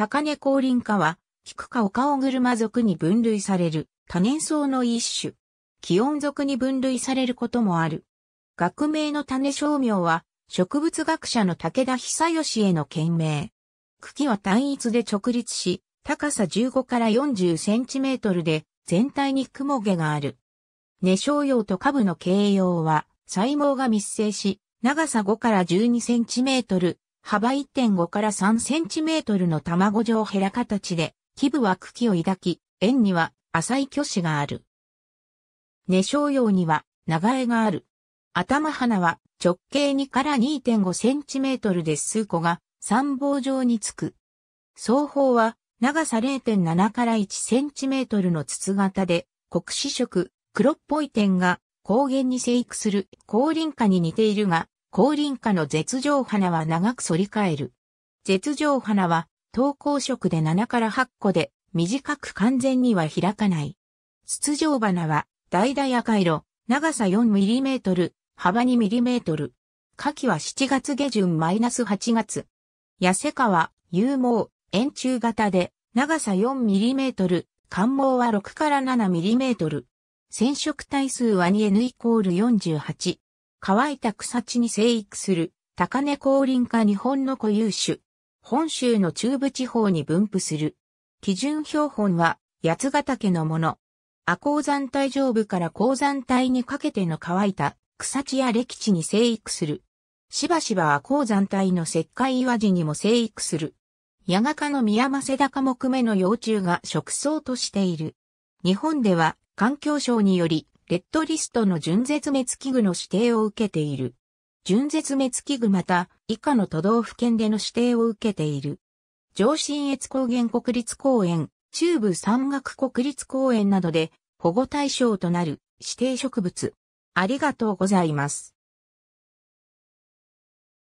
高根降臨化は、菊ク科オ車オ属に分類される多年草の一種。気温属に分類されることもある。学名の種商名は、植物学者の武田久義への懸命。茎は単一で直立し、高さ15から40センチメートルで、全体に雲毛がある。根小葉と下部の形容は、細毛が密生し、長さ5から12センチメートル、幅1.5から3センチメートルの卵状ヘラ形で、基部は茎を抱き、円には浅い巨子がある。根小葉には長枝がある。頭花は直径2から2.5センチメートルで数個が三棒状につく。双方は長さ0.7から1センチメートルの筒型で、黒紫色、黒っぽい点が高原に生育する高輪化に似ているが、高輪花の絶状花は長く反り返る。絶状花は、等高色で7から8個で、短く完全には開かない。筒状花は、大々赤色、長さ4トル、幅2トル。夏季は7月下旬マイナス8月。痩せ川、有毛、円柱型で、長さ4トル、寒毛は6から7トル。染色体数は 2n イコール48。乾いた草地に生育する高根降臨科日本の固有種。本州の中部地方に分布する。基準標本は八ヶ岳のもの。阿高山帯上部から高山帯にかけての乾いた草地や歴地に生育する。しばしば阿高山帯の石灰岩地にも生育する。ヤガ科のミヤマセダカ木目の幼虫が食草としている。日本では環境省によりレッドリストの準絶滅危惧の指定を受けている。準絶滅危惧また以下の都道府県での指定を受けている。上信越高原国立公園、中部山岳国立公園などで保護対象となる指定植物。ありがとうございます。